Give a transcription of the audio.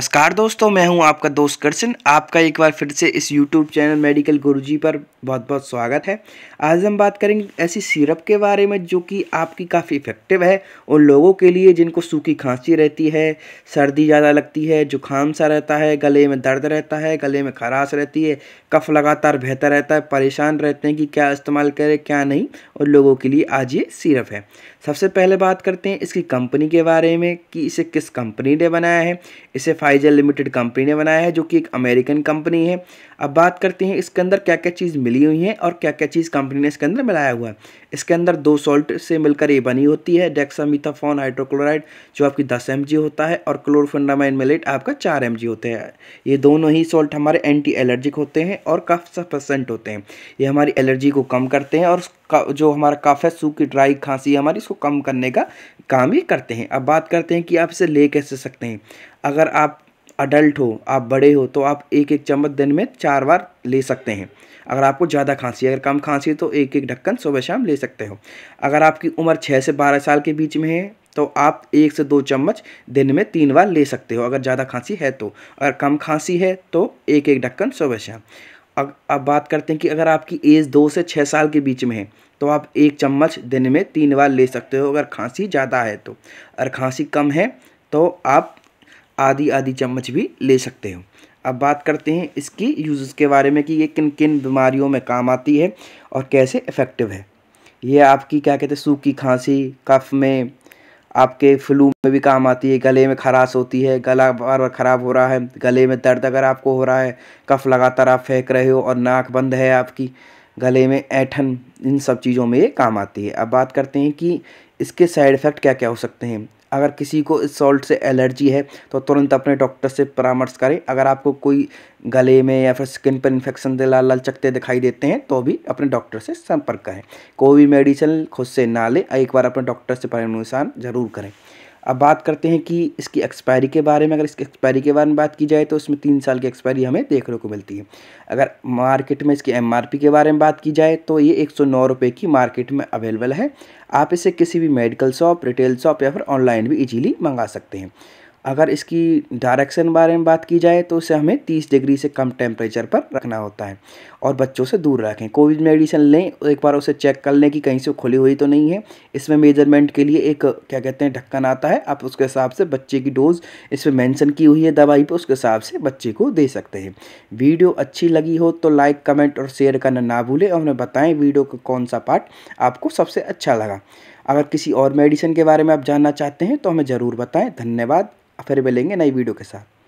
नमस्कार दोस्तों मैं हूं आपका दोस्त कृष्ण आपका एक बार फिर से इस यूट्यूब चैनल मेडिकल गुरुजी पर बहुत बहुत स्वागत है आज हम बात करेंगे ऐसी सिरप के बारे में जो कि आपकी काफ़ी इफ़ेक्टिव है उन लोगों के लिए जिनको सूखी खांसी रहती है सर्दी ज़्यादा लगती है जुकाम सा रहता है गले में दर्द रहता है गले में खराश रहती है कफ लगातार बेहतर रहता है परेशान रहते हैं कि क्या इस्तेमाल करें क्या नहीं उन लोगों के लिए आज ये सिरप है सबसे पहले बात करते हैं इसकी कंपनी के बारे में कि इसे किस कंपनी ने बनाया है इसे फाइजर लिमिटेड कंपनी ने बनाया है जो कि एक अमेरिकन कंपनी है अब बात करते हैं इसके अंदर क्या क्या चीज़ मिली हुई है और क्या क्या चीज़ कंपनी ने इसके अंदर मिलाया हुआ है इसके अंदर दो सॉल्ट से मिलकर ये बनी होती है डेक्सामीथाफॉन हाइड्रोक्लोराइड जो आपकी दस एम होता है और क्लोरफेंडामाइन मिलेट आपका चार एम होते हैं ये दोनों ही सॉल्ट हमारे एंटी एलर्जिक होते हैं और कफ सफेसेंट होते हैं ये हमारी एलर्जी को कम करते हैं और जो हमारा कफ है सूखी ड्राई खांसी हमारी इसको कम करने का काम ही करते हैं अब बात करते हैं कि आप इसे ले कैसे सकते हैं अगर आप अडल्ट हो आप बड़े हो तो आप एक एक चम्मच दिन में चार बार ले सकते हैं अगर आपको ज़्यादा खांसी है अगर कम खांसी है तो एक एक ढक्कन सुबह शाम ले सकते हो अगर आपकी उम्र छः से बारह साल के बीच में है तो आप एक से दो चम्मच दिन में तीन बार ले सकते हो अगर ज़्यादा खांसी है तो अगर कम खांसी है तो एक एक ढक्कन सुबह शाम अब अब बात करते हैं कि अगर आपकी एज दो से छः साल के बीच में है तो आप एक चम्मच दिन में तीन बार ले सकते हो अगर खांसी ज़्यादा है तो अगर खांसी कम है तो आप आधी आधी चम्मच भी ले सकते हो अब बात करते हैं इसकी यूज़ के बारे में कि ये किन किन बीमारियों में काम आती है और कैसे इफ़ेक्टिव है ये आपकी क्या कहते हैं सूखी खांसी कफ में आपके फ्लू में भी काम आती है गले में खराश होती है गला बार बार ख़राब हो रहा है गले में दर्द अगर आपको हो रहा है कफ लगातार आप फेंक रहे हो और नाक बंद है आपकी गले में ऐठन इन सब चीज़ों में ये काम आती है अब बात करते हैं कि इसके साइड इफ़ेक्ट क्या क्या हो सकते हैं अगर किसी को इस सॉल्ट से एलर्जी है तो तुरंत अपने डॉक्टर से परामर्श करें अगर आपको कोई गले में या फिर स्किन पर इन्फेक्शन से लाल लाल चकते दिखाई देते हैं तो भी अपने डॉक्टर से संपर्क करें कोई भी मेडिसिन खुद से ना लें एक बार अपने डॉक्टर से परामर्शान जरूर करें अब बात करते हैं कि इसकी एक्सपायरी के बारे में अगर इसकी एक्सपायरी के बारे में बात की जाए तो इसमें तीन साल की एक्सपायरी हमें देखने को मिलती है अगर मार्केट में इसकी एमआरपी के बारे में बात की जाए तो ये एक सौ की मार्केट में अवेलेबल है आप इसे किसी भी मेडिकल शॉप रिटेल शॉप या फिर ऑनलाइन भी ईजीली मंगा सकते हैं अगर इसकी डायरेक्शन बारे में बात की जाए तो उसे हमें 30 डिग्री से कम टेम्परेचर पर रखना होता है और बच्चों से दूर रखें कोई मेडिसिन लें एक बार उसे चेक कर लें कि कहीं से खुली हुई तो नहीं है इसमें मेजरमेंट के लिए एक क्या कहते हैं ढक्कन आता है आप उसके हिसाब से बच्चे की डोज इसमें मैंसन की हुई है दवाई पर उसके हिसाब से बच्चे को दे सकते हैं वीडियो अच्छी लगी हो तो लाइक कमेंट और शेयर करना ना भूलें और हमें बताएँ वीडियो का कौन सा पार्ट आपको सबसे अच्छा लगा अगर किसी और मेडिसिन के बारे में आप जानना चाहते हैं तो हमें ज़रूर बताएं धन्यवाद फिर मिलेंगे नई वीडियो के साथ